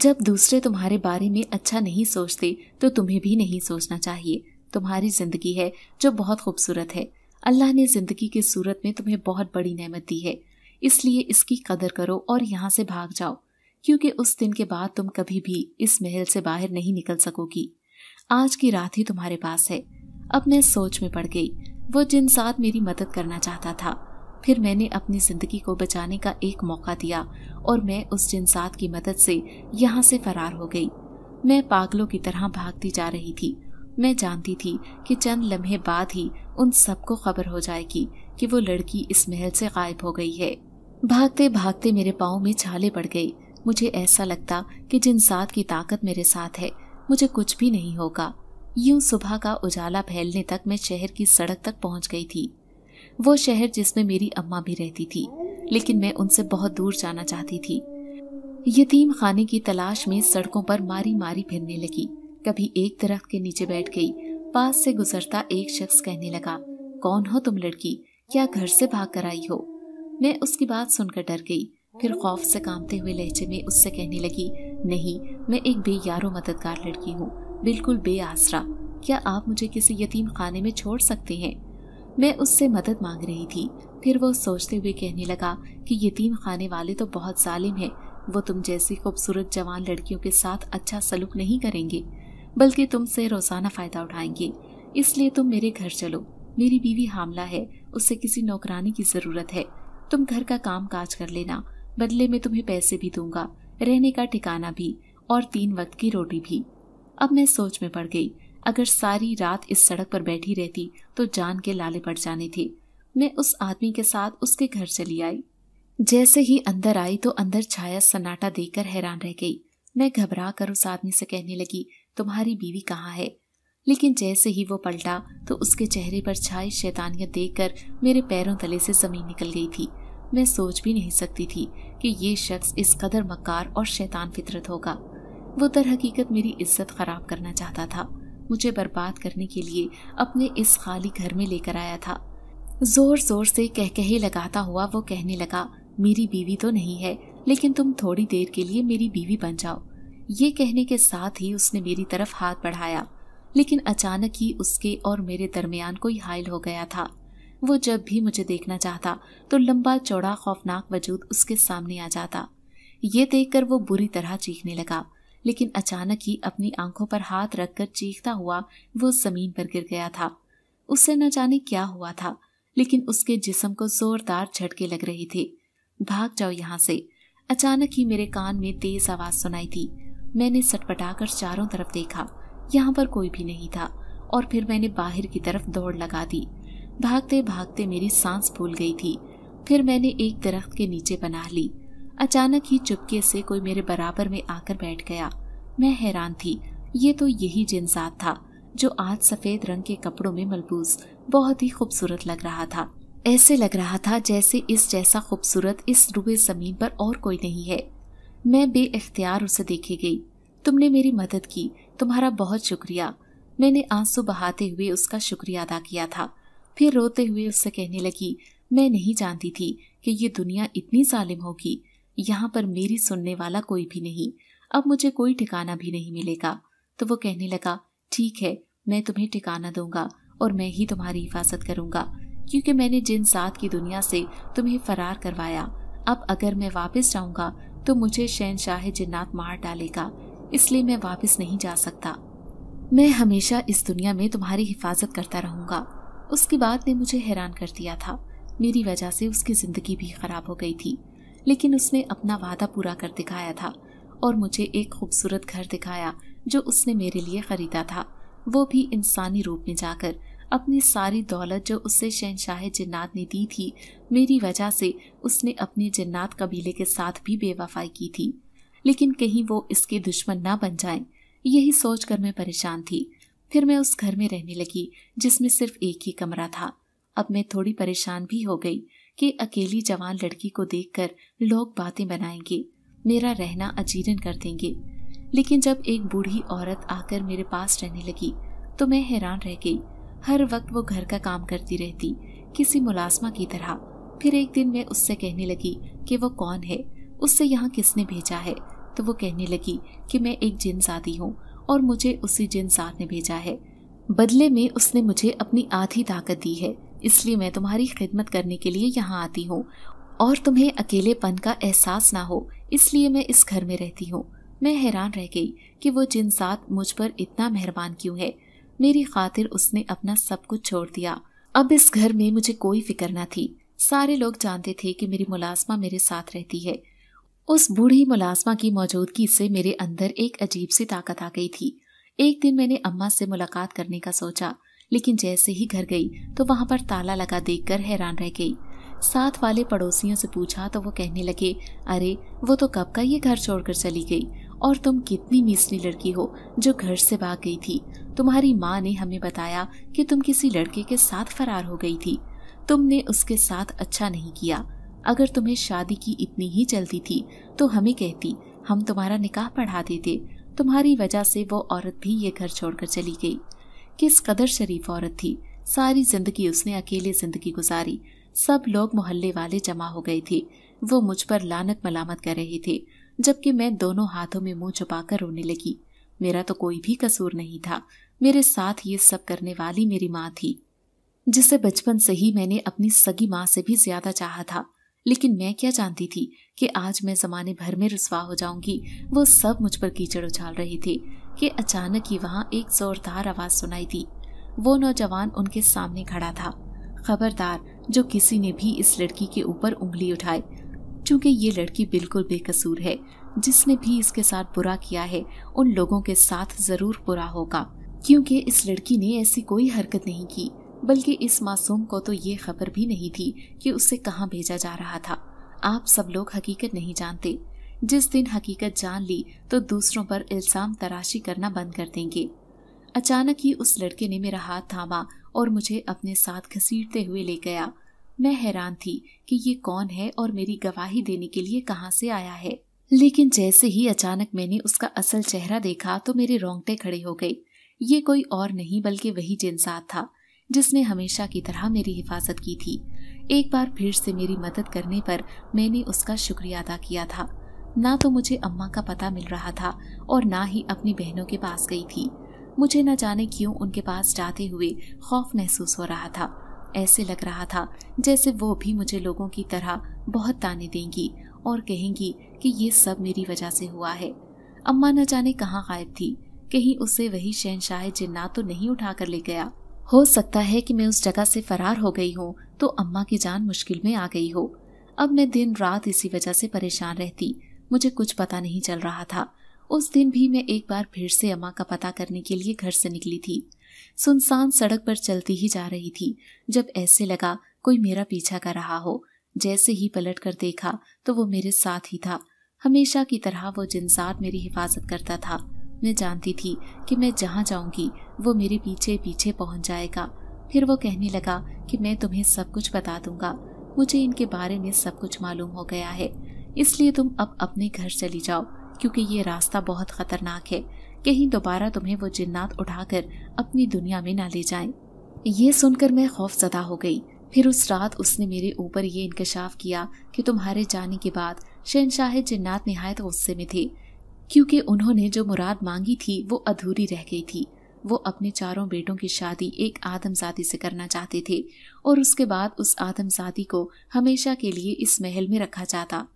जब दूसरे तुम्हारे बारे में अच्छा नहीं सोचते तो तुम्हें भी नहीं सोचना चाहिए तुम्हारी जिंदगी है जो बहुत खूबसूरत है अल्लाह ने जिंदगी की सूरत में तुम्हें बहुत बड़ी नेमत दी है इसलिए इसकी कदर करो और यहाँ से भाग जाओ क्योंकि उस दिन के बाद तुम कभी भी इस महल से बाहर नहीं निकल सकोगी आज की रात ही तुम्हारे पास है अब मैं सोच में पड़ गई वो जिन साथ मेरी मदद करना चाहता था फिर मैंने अपनी ज़िंदगी को बचाने का एक मौका दिया और मैं उस जिनसात की मदद से यहाँ से फरार हो गई मैं पागलों की तरह भागती जा रही थी मैं जानती थी कि चंद लम्हे बाद ही उन सबको खबर हो जाएगी कि वो लड़की इस महल से गायब हो गई है भागते भागते मेरे पाँव में छाले पड़ गए मुझे ऐसा लगता कि जिनसात की ताकत मेरे साथ है मुझे कुछ भी नहीं होगा यूं सुबह का उजाला फैलने तक मैं शहर की सड़क तक पहुंच गई थी वो शहर जिसमें मेरी अम्मा भी रहती थी लेकिन मैं उनसे बहुत दूर जाना चाहती थी यतीम खाने की तलाश में सड़कों पर मारी मारी फिरने लगी कभी एक दरख्त के नीचे बैठ गई पास से गुजरता एक शख्स कहने लगा कौन हो तुम लड़की क्या घर से भाग कर आई हो मैं उसकी बात सुनकर डर गई फिर खौफ से कामते हुए लहजे में उससे कहने लगी नहीं मैं एक बेयारो मददगार लड़की हूँ बिल्कुल बेआसरा क्या आप मुझे किसी यतीम खाने में छोड़ सकते हैं मैं उससे मदद मांग रही थी फिर वो सोचते हुए कहने लगा कि यतीम खाने वाले तो बहुत जालिम हैं वो तुम जैसी खूबसूरत जवान लड़कियों के साथ अच्छा सलूक नहीं करेंगे बल्कि तुमसे रोज़ाना फ़ायदा उठाएंगे इसलिए तुम मेरे घर चलो मेरी बीवी हामला है उससे किसी नौकरानी की ज़रूरत है तुम घर का काम काज कर लेना बदले में तुम्हें पैसे भी दूंगा रहने का ठिकाना भी और तीन वक्त की रोटी भी अब मैं सोच में पड़ गई अगर सारी रात इस सड़क पर बैठी रहती तो जान के लाले पड़ जाने थे मैं उस आदमी के साथ उसके घर चली आई जैसे ही अंदर आई तो अंदर छाया सन्नाटा देखकर हैरान रह गई मैं घबरा कर उस आदमी से कहने लगी तुम्हारी बीवी कहाँ है लेकिन जैसे ही वो पलटा तो उसके चेहरे पर छाई शैतानियत देखकर मेरे पैरों तले से जमीन निकल गई थी मैं सोच भी नहीं सकती थी कि ये शख्स इस कदर मकार और शैतान फितरत होगा वो दर हकीकत मेरी इज्जत ख़राब करना चाहता था मुझे बर्बाद करने के लिए अपने इस खाली घर में लेकर आया था जोर जोर से कहे लगाता हुआ वो कहने लगा मेरी बीवी तो नहीं है लेकिन तुम थोड़ी देर के लिए मेरी बीवी बन जाओ ये कहने के साथ ही उसने मेरी तरफ हाथ बढ़ाया लेकिन अचानक ही उसके और मेरे दरमियान कोई हायल हो गया था वो जब भी मुझे देखना चाहता तो लंबा चौड़ा खौफनाक वजूद उसके सामने आ जाता ये देखकर वो बुरी तरह चीखने लगा लेकिन अचानक ही अपनी आंखों पर हाथ रखकर चीखता हुआ वो जमीन पर गिर गया था उससे न जाने क्या हुआ था लेकिन उसके जिसम को जोरदार झटके लग रहे थे भाग जाओ यहाँ से अचानक ही मेरे कान में तेज आवाज सुनाई थी मैंने सटपटाकर चारों तरफ देखा यहाँ पर कोई भी नहीं था और फिर मैंने बाहर की तरफ दौड़ लगा दी भागते भागते मेरी सांस फूल गई थी फिर मैंने एक दरख्त के नीचे पनाह ली अचानक ही चुपके से कोई मेरे बराबर में आकर बैठ गया मैं हैरान थी ये तो यही जिनसाद था जो आज सफेद रंग के कपड़ों में मलबूस बहुत ही खूबसूरत लग रहा था ऐसे लग रहा था जैसे इस जैसा खूबसूरत इस रुबे जमीन पर और कोई नहीं है मैं अख्तियार उसे देखे गई तुमने मेरी मदद की तुम्हारा बहुत शुक्रिया मैंने आंसू बहाते हुए उसका शुक्रिया अदा किया था फिर रोते हुए उससे कहने लगी मैं नहीं जानती थी कि ये दुनिया इतनी जालिम होगी यहाँ पर मेरी सुनने वाला कोई भी नहीं अब मुझे कोई ठिकाना भी नहीं मिलेगा तो वो कहने लगा ठीक है मैं तुम्हें ठिकाना दूंगा और मैं ही तुम्हारी हिफाजत करूंगा क्योंकि मैंने जिन साथ की दुनिया से तुम्हें फरार करवाया अब अगर मैं वापस जाऊंगा तो मुझे शहन शाह जिन्नात मार डालेगा इसलिए मैं वापस नहीं जा सकता मैं हमेशा इस दुनिया में तुम्हारी हिफाजत करता रहूंगा उसकी बात ने मुझे हैरान कर दिया था मेरी वजह से उसकी जिंदगी भी खराब हो गई थी लेकिन उसने अपना वादा पूरा कर दिखाया था और मुझे एक खूबसूरत घर दिखाया जो उसने मेरे लिए ख़रीदा था वो भी इंसानी रूप में जाकर अपनी सारी दौलत जो उससे शहनशाह जन्नात ने दी थी मेरी वजह से उसने अपने जन्नात कबीले के साथ भी बेवफाई की थी लेकिन कहीं वो इसके दुश्मन ना बन जाए यही सोच कर मैं परेशान थी फिर मैं उस घर में रहने लगी जिसमें सिर्फ एक ही कमरा था अब मैं थोड़ी परेशान भी हो गई कि अकेली जवान लड़की को देखकर लोग बातें बनाएंगे मेरा रहना अजीर्ण कर देंगे लेकिन जब एक बूढ़ी औरत आकर मेरे पास रहने लगी तो मैं हैरान रह गई हर वक्त वो घर का काम करती रहती किसी मुलाजमा की तरह फिर एक दिन मैं उससे कहने लगी कि वो कौन है उससे यहाँ किसने भेजा है तो वो कहने लगी कि मैं एक जिन साथी हूँ और मुझे उसी जिन साथ ने भेजा है बदले में उसने मुझे अपनी आधी ताकत दी है इसलिए मैं तुम्हारी खिदमत करने के लिए यहाँ आती हूँ और तुम्हें अकेलेपन का एहसास ना हो इसलिए मैं इस घर में रहती हूँ मैं हैरान रह गई कि वो जिन साथ मुझ पर इतना मेहरबान क्यों है मेरी खातिर उसने अपना सब कुछ छोड़ दिया अब इस घर में मुझे कोई फिक्र ना थी सारे लोग जानते थे कि मेरी मुलाजमा मेरे साथ रहती है उस बूढ़ी मुलाजमा की मौजूदगी से मेरे अंदर एक अजीब सी ताकत आ गई थी एक दिन मैंने अम्मा से मुलाकात करने का सोचा लेकिन जैसे ही घर गई तो वहां पर ताला लगा देखकर हैरान रह गई साथ वाले पड़ोसियों से पूछा तो वो कहने लगे अरे वो तो कब का ये घर छोड़कर चली गई और तुम कितनी मीसली लड़की हो जो घर से भाग गई थी तुम्हारी माँ ने हमें बताया कि तुम किसी लड़के के साथ फरार हो गई थी तुमने उसके साथ अच्छा नहीं किया अगर तुम्हें शादी की इतनी ही जल्दी थी तो हमें कहती हम तुम्हारा निकाह पढ़ा देते तुम्हारी वजह से वो औरत भी ये घर छोड़कर चली गई किस कदर शरीफ औरत थी सारी जिंदगी उसने अकेले जिंदगी गुजारी सब लोग मोहल्ले वाले जमा हो गए थे वो मुझ पर लानत मलामत कर रहे थे जबकि मैं दोनों हाथों में मुंह छुपाकर रोने लगी मेरा तो कोई भी कसूर नहीं था मेरे साथ ये सब करने वाली मेरी माँ थी जिसे बचपन से ही मैंने अपनी सगी माँ से भी ज्यादा चाहा था लेकिन मैं क्या जानती थी कि आज मैं जमाने भर में रसवा हो जाऊंगी वो सब मुझ पर कीचड़ उछाल रहे थे कि अचानक ही वहाँ एक जोरदार आवाज़ सुनाई दी वो नौजवान उनके सामने खड़ा था खबरदार जो किसी ने भी इस लड़की के ऊपर उंगली उठाए क्योंकि ये लड़की बिल्कुल बेकसूर है जिसने भी इसके साथ बुरा किया है उन लोगों के साथ जरूर बुरा होगा क्योंकि इस लड़की ने ऐसी कोई हरकत नहीं की बल्कि इस मासूम को तो ये खबर भी नहीं थी कि उसे कहाँ भेजा जा रहा था आप सब लोग हकीकत नहीं जानते जिस दिन हकीकत जान ली तो दूसरों पर इल्ज़ाम तराशी करना बंद कर देंगे अचानक ही उस लड़के ने मेरा हाथ थामा और मुझे अपने साथ घसीटते हुए ले गया मैं हैरान थी कि ये कौन है और मेरी गवाही देने के लिए कहाँ से आया है लेकिन जैसे ही अचानक मैंने उसका असल चेहरा देखा तो मेरे रोंगटे खड़े हो गए ये कोई और नहीं बल्कि वही जिनसात था जिसने हमेशा की तरह मेरी हिफाजत की थी एक बार फिर से मेरी मदद करने पर मैंने उसका शुक्रिया अदा किया था ना तो मुझे अम्मा का पता मिल रहा था और ना ही अपनी बहनों के पास गई थी मुझे न जाने क्यों उनके पास जाते हुए खौफ महसूस हो रहा था ऐसे लग रहा था जैसे वो भी मुझे लोगों की तरह बहुत ताने देंगी और कहेंगी कि ये सब मेरी वजह से हुआ है अम्मा न जाने कहाँ गायब थी कहीं उसे वही शहनशाह जिन्ना तो नहीं उठा कर ले गया हो सकता है कि मैं उस जगह से फरार हो गई हूँ तो अम्मा की जान मुश्किल में आ गई हो अब मैं दिन रात इसी वजह से परेशान रहती मुझे कुछ पता नहीं चल रहा था उस दिन भी मैं एक बार फिर से अम्मा का पता करने के लिए घर से निकली थी सुनसान सड़क पर चलती ही जा रही थी जब ऐसे लगा कोई मेरा पीछा कर रहा हो जैसे ही पलट कर देखा तो वो मेरे साथ ही था हमेशा की तरह वो जिनसार मेरी हिफाजत करता था मैं जानती थी कि मैं जहाँ जाऊंगी वो मेरे पीछे पीछे पहुंच जाएगा फिर वो कहने लगा कि मैं तुम्हें सब कुछ बता दूंगा मुझे इनके बारे में सब कुछ मालूम हो गया है इसलिए तुम अब अपने घर चली जाओ क्योंकि ये रास्ता बहुत खतरनाक है कहीं दोबारा तुम्हें वो जिन्नात उठाकर अपनी दुनिया में ना ले जाएं। ये सुनकर मैं खौफ जदा हो गई फिर उस रात उसने मेरे ऊपर ये इंकशाफ किया कि तुम्हारे जाने के बाद शहनशाह जिन्नात नहायत गुस्से में थे क्योंकि उन्होंने जो मुराद मांगी थी वो अधूरी रह गई थी वो अपने चारों बेटों की शादी एक आदमजादी से करना चाहते थे और उसके बाद उस आदमजादी को हमेशा के लिए इस महल में रखा जाता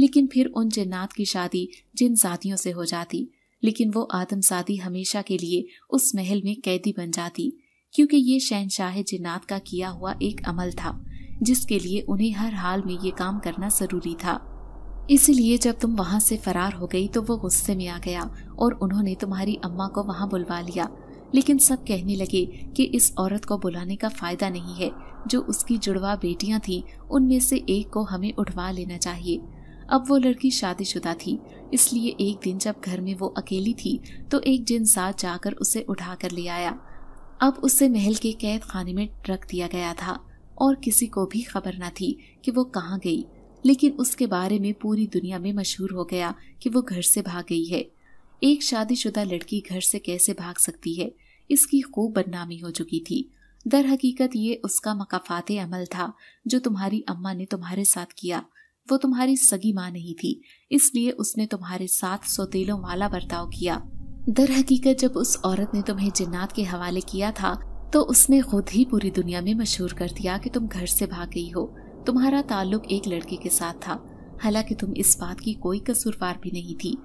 लेकिन फिर उन जिन्नात की शादी जिन जातियों से हो जाती लेकिन वो आदम शादी हमेशा के लिए उस महल में कैदी बन जाती क्योंकि ये शहनशाह जिन्नात का किया हुआ एक अमल था जिसके लिए उन्हें हर हाल में ये काम करना ज़रूरी था इसलिए जब तुम वहाँ से फरार हो गई तो वो गुस्से में आ गया और उन्होंने तुम्हारी अम्मा को वहाँ बुलवा लिया लेकिन सब कहने लगे कि इस औरत को बुलाने का फ़ायदा नहीं है जो उसकी जुड़वा बेटियाँ थी उनमें से एक को हमें उठवा लेना चाहिए अब वो लड़की शादीशुदा थी इसलिए एक दिन जब घर में वो अकेली थी तो एक जिन साथ जाकर उसे उठा कर ले आया अब उसे महल के कैद खाने में रख दिया गया था और किसी को भी खबर न थी कि वो कहाँ गई लेकिन उसके बारे में पूरी दुनिया में मशहूर हो गया कि वो घर से भाग गई है एक शादीशुदा लड़की घर से कैसे भाग सकती है इसकी खूब बदनामी हो चुकी थी दर हकीकत ये उसका मकाफात अमल था जो तुम्हारी अम्मा ने तुम्हारे साथ किया वो तुम्हारी सगी माँ नहीं थी इसलिए उसने तुम्हारे साथ सोतेलों वाला बर्ताव किया दर हकीकत जब उस औरत ने तुम्हें जिन्नात के हवाले किया था तो उसने खुद ही पूरी दुनिया में मशहूर कर दिया कि तुम घर से भाग गई हो तुम्हारा ताल्लुक एक लड़के के साथ था हालांकि तुम इस बात की कोई कसूरवार भी नहीं थी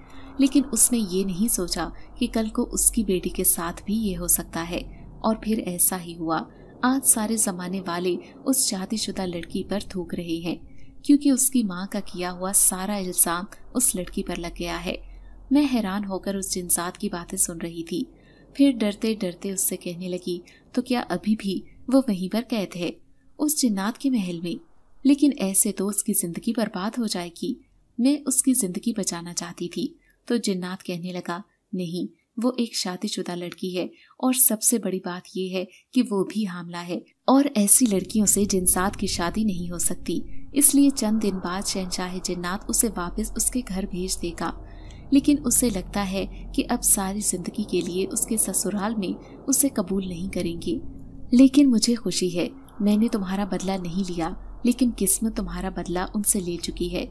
लेकिन उसने ये नहीं सोचा कि कल को उसकी बेटी के साथ भी ये हो सकता है और फिर ऐसा ही हुआ आज सारे जमाने वाले उस शादीशुदा लड़की पर थूक रहे हैं क्योंकि उसकी माँ का किया हुआ सारा इल्ज़ाम उस लड़की पर लग गया है मैं हैरान होकर उस जिनसात की बातें सुन रही थी फिर डरते डरते उससे कहने लगी तो क्या अभी भी वो वहीं पर कैद है उस जिन्नात के महल में लेकिन ऐसे तो उसकी ज़िंदगी बर्बाद हो जाएगी मैं उसकी ज़िंदगी बचाना चाहती थी तो जिन्नात कहने लगा नहीं वो एक शादीशुदा लड़की है और सबसे बड़ी बात यह है कि वो भी हामला है और ऐसी लड़कियों से जिनसात की शादी नहीं हो सकती इसलिए चंद दिन बाद शहनशाह जन्नात उसे वापस उसके घर भेज देगा लेकिन उसे लगता है कि अब सारी जिंदगी के लिए उसके ससुराल में उसे कबूल नहीं करेंगे लेकिन मुझे खुशी है मैंने तुम्हारा बदला नहीं लिया लेकिन किस्मत तुम्हारा बदला उनसे ले चुकी है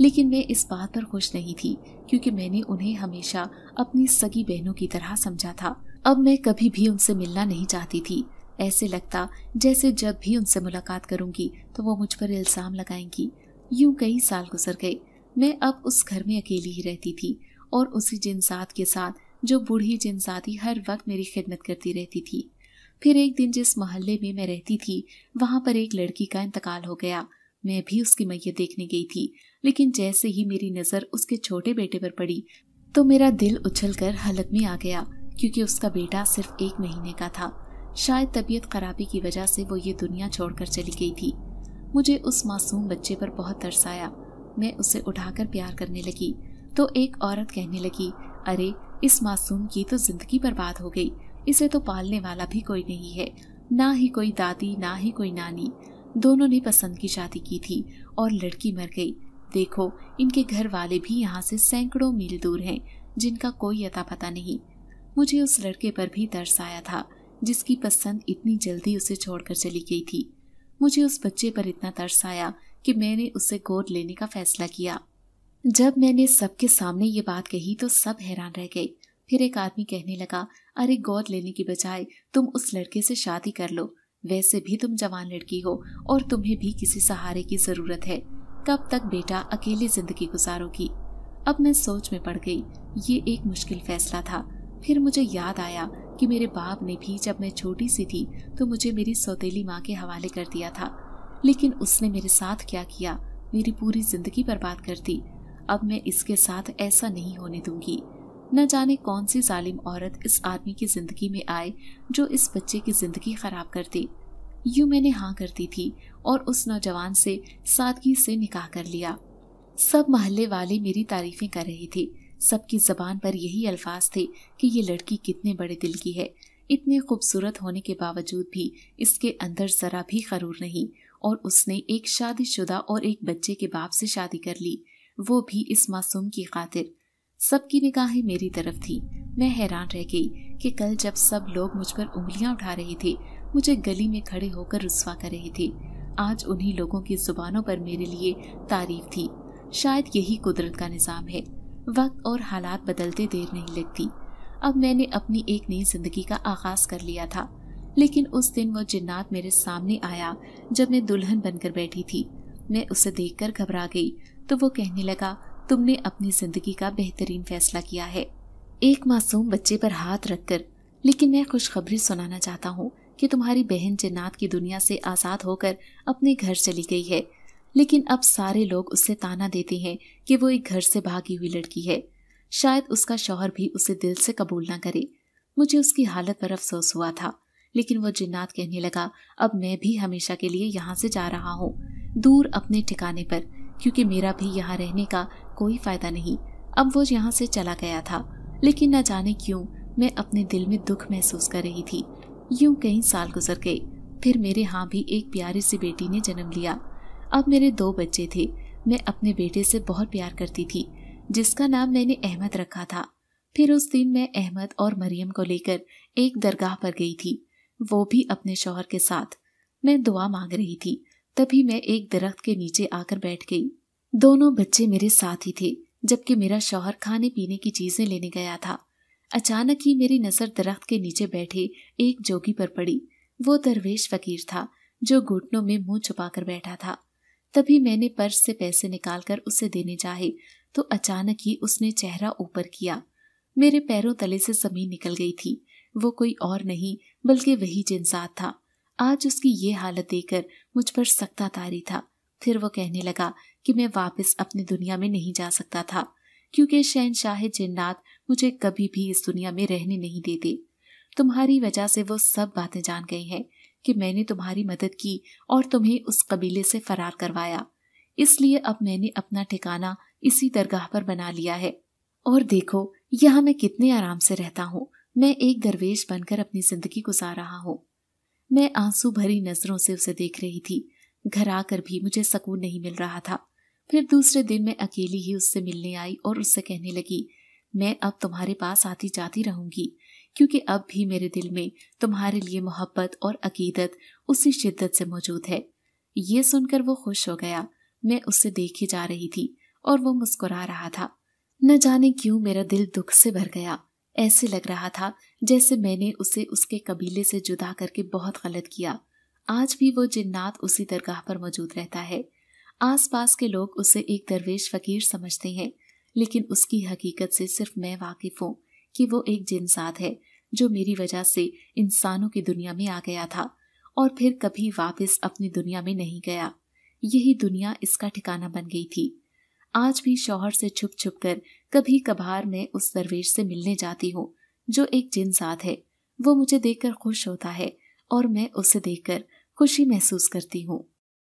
लेकिन मैं इस बात पर खुश नहीं थी क्योंकि मैंने उन्हें हमेशा अपनी सगी बहनों की तरह समझा था अब मैं कभी भी उनसे मिलना नहीं चाहती थी ऐसे लगता जैसे जब भी उनसे मुलाकात करूंगी तो वो मुझ पर इल्ज़ाम लगाएंगी यूं कई साल गुजर गए मैं अब उस घर में अकेली ही रहती थी और उसी जिनसाद के साथ जो बूढ़ी जिनसादी हर वक्त मेरी खिदमत करती रहती थी फिर एक दिन जिस मोहल्ले में मैं रहती थी वहां पर एक लड़की का इंतकाल हो गया मैं भी उसकी मैयत देखने गई थी लेकिन जैसे ही मेरी नज़र उसके छोटे बेटे पर पड़ी तो मेरा दिल उछल कर हलक में आ गया क्योंकि उसका बेटा सिर्फ एक महीने का था शायद तबीयत खराबी की वजह से वो ये दुनिया छोड़कर चली गई थी मुझे उस मासूम बच्चे पर बहुत तरस आया मैं उसे उठाकर प्यार करने लगी तो एक औरत कहने लगी अरे इस मासूम की तो जिंदगी बर्बाद हो गई इसे तो पालने वाला भी कोई नहीं है ना ही कोई दादी ना ही कोई नानी दोनों ने पसंद की शादी की थी और लड़की मर गई देखो इनके घर वाले भी यहाँ से सैकड़ों मील दूर हैं जिनका कोई अता पता नहीं मुझे उस लड़के पर भी तरस आया था जिसकी पसंद इतनी जल्दी उसे छोड़कर चली गई थी मुझे उस बच्चे पर इतना तरस आया कि मैंने उसे गोद लेने का फैसला किया जब मैंने सबके सामने ये बात कही तो सब हैरान रह गए फिर एक आदमी कहने लगा अरे गोद लेने की बजाय तुम उस लड़के से शादी कर लो वैसे भी तुम जवान लड़की हो और तुम्हें भी किसी सहारे की जरूरत है कब तक बेटा अकेली जिंदगी गुजारोगी अब मैं सोच में पड़ गई ये एक मुश्किल फैसला था फिर मुझे याद आया कि मेरे बाप ने भी जब मैं छोटी सी थी तो मुझे मेरी सौतेली माँ के हवाले कर दिया था लेकिन उसने मेरे साथ क्या किया मेरी पूरी जिंदगी बर्बाद कर दी अब मैं इसके साथ ऐसा नहीं होने दूंगी न जाने कौन सी जालिम औरत इस आदमी की ज़िंदगी में आए जो इस बच्चे की ज़िंदगी ख़राब कर दे यूं मैंने हाँ कर दी थी और उस नौजवान से सादगी से निकाह कर लिया सब महल्ले वाले मेरी तारीफ़ें कर रहे थे सबकी जबान पर यही अल्फाज थे कि ये लड़की कितने बड़े दिल की है इतने खूबसूरत होने के बावजूद भी इसके अंदर जरा भी खरूर नहीं और उसने एक शादीशुदा और एक बच्चे के बाप से शादी कर ली वो भी इस मासूम की खातिर सबकी निगाहें मेरी तरफ थी मैं हैरान रह गई कि कल जब सब लोग मुझ पर उंगलियां उठा रहे थे मुझे गली में खड़े होकर रुसवा कर रहे थे आज उन्हीं लोगों की जुबानों पर मेरे लिए तारीफ थी शायद यही कुदरत का निज़ाम है वक्त और हालात बदलते देर नहीं लगती अब मैंने अपनी एक नई जिंदगी का आगाज कर लिया था लेकिन उस दिन वो जिन्नात मेरे सामने आया जब मैं दुल्हन बनकर बैठी थी मैं उसे देखकर घबरा गई तो वो कहने लगा तुमने अपनी जिंदगी का बेहतरीन फैसला किया है एक मासूम बच्चे पर हाथ रखकर लेकिन मैं खुशखबरी सुनाना चाहता हूँ कि तुम्हारी बहन जिन्नात की दुनिया से आज़ाद होकर अपने घर चली गई है लेकिन अब सारे लोग उससे ताना देते हैं कि वो एक घर से भागी हुई लड़की है शायद उसका शौहर भी उसे दिल से कबूल ना करे मुझे उसकी हालत पर अफसोस हुआ था लेकिन वो जिन्नात कहने लगा अब मैं भी हमेशा के लिए यहाँ से जा रहा हूँ दूर अपने ठिकाने पर क्योंकि मेरा भी यहाँ रहने का कोई फायदा नहीं अब वो यहाँ से चला गया था लेकिन न जाने क्यों मैं अपने दिल में दुख महसूस कर रही थी यूं कई साल गुजर गए फिर मेरे यहाँ भी एक प्यारी सी बेटी ने जन्म लिया अब मेरे दो बच्चे थे मैं अपने बेटे से बहुत प्यार करती थी जिसका नाम मैंने अहमद रखा था फिर उस दिन मैं अहमद और मरियम को लेकर एक दरगाह पर गई थी वो भी अपने शोहर के साथ मैं दुआ मांग रही थी तभी मैं एक दरख्त के नीचे आकर बैठ गई दोनों बच्चे मेरे साथ ही थे जबकि मेरा शोहर खाने पीने की चीजें लेने गया था अचानक ही मेरी नजर दरख्त के नीचे बैठे एक जोगी पर पड़ी वो दरवेश फकीर था जो घुटनों में मुंह छुपाकर बैठा था तभी मैंने पर्स से पैसे निकालकर उसे देने चाहे तो अचानक ही उसने चेहरा ऊपर किया मेरे पैरों तले से जमीन निकल गई थी वो कोई और नहीं बल्कि वही जिनसात था आज उसकी ये हालत देखकर मुझ पर सख्ता तारी था फिर वो कहने लगा कि मैं वापस अपनी दुनिया में नहीं जा सकता था क्योंकि शहनशाह जिन्नात मुझे कभी भी इस दुनिया में रहने नहीं देते तुम्हारी वजह से वो सब बातें जान गई हैं कि मैंने तुम्हारी मदद की और तुम्हें उस कबीले से फरार करवाया इसलिए अब मैंने अपना ठिकाना इसी दरगाह पर बना लिया है और देखो यहाँ मैं कितने आराम से रहता हूँ मैं एक दरवेश बनकर अपनी जिंदगी गुजार रहा हूँ मैं आंसू भरी नजरों से उसे देख रही थी घर आकर भी मुझे सकून नहीं मिल रहा था फिर दूसरे दिन मैं अकेली ही उससे मिलने आई और उससे कहने लगी मैं अब तुम्हारे पास आती जाती रहूंगी क्योंकि अब भी मेरे दिल में तुम्हारे लिए मोहब्बत और अकीदत उसी शिद्दत से मौजूद है ये सुनकर वो खुश हो गया मैं उसे देखी जा रही थी और वो मुस्कुरा रहा था न जाने क्यों मेरा दिल दुख से भर गया ऐसे लग रहा था जैसे मैंने उसे उसके कबीले से जुदा करके बहुत गलत किया आज भी वो जिन्नात उसी दरगाह पर मौजूद रहता है आसपास के लोग उसे एक दरवेश फकीर समझते हैं लेकिन उसकी हकीकत से सिर्फ मैं वाकिफ हूँ कि वो एक जिनसाद है जो मेरी वजह से इंसानों की दुनिया में आ गया था और फिर कभी वापस अपनी दुनिया में नहीं गया यही दुनिया इसका ठिकाना बन गई थी आज भी शौहर से छुप छुप कर कभी कभार मैं उस दरवेश से मिलने जाती हूँ जो एक जिन साथ है वो मुझे देखकर खुश होता है और मैं उसे देखकर खुशी महसूस करती हूँ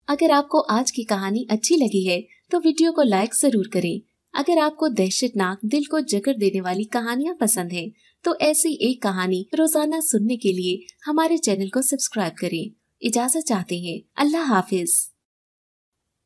अगर आपको आज की कहानी अच्छी लगी है तो वीडियो को लाइक जरूर करें अगर आपको दहशतनाक दिल को जकड़ देने वाली कहानियाँ पसंद है तो ऐसी एक कहानी रोजाना सुनने के लिए हमारे चैनल को सब्सक्राइब करें इजाजत चाहते हैं अल्लाह हाफिज